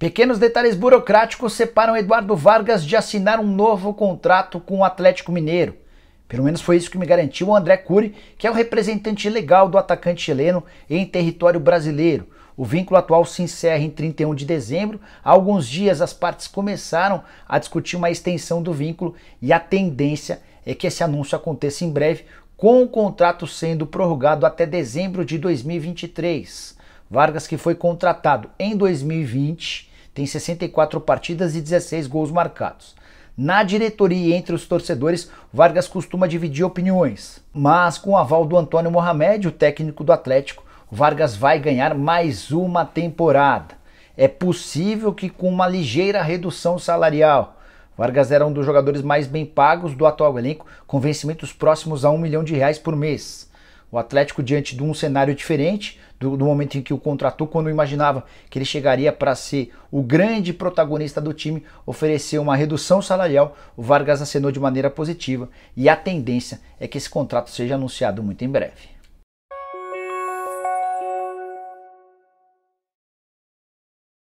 Pequenos detalhes burocráticos separam Eduardo Vargas de assinar um novo contrato com o Atlético Mineiro. Pelo menos foi isso que me garantiu o André Cury, que é o representante legal do atacante chileno em território brasileiro. O vínculo atual se encerra em 31 de dezembro. Há alguns dias as partes começaram a discutir uma extensão do vínculo e a tendência é que esse anúncio aconteça em breve, com o contrato sendo prorrogado até dezembro de 2023. Vargas, que foi contratado em 2020, tem 64 partidas e 16 gols marcados. Na diretoria e entre os torcedores, Vargas costuma dividir opiniões, mas com o aval do Antônio Mohamed, o técnico do Atlético, Vargas vai ganhar mais uma temporada. É possível que com uma ligeira redução salarial. Vargas era um dos jogadores mais bem pagos do atual elenco, com vencimentos próximos a um milhão de reais por mês. O Atlético, diante de um cenário diferente, do, do momento em que o contratou, quando imaginava que ele chegaria para ser o grande protagonista do time, ofereceu uma redução salarial, o Vargas acenou de maneira positiva e a tendência é que esse contrato seja anunciado muito em breve.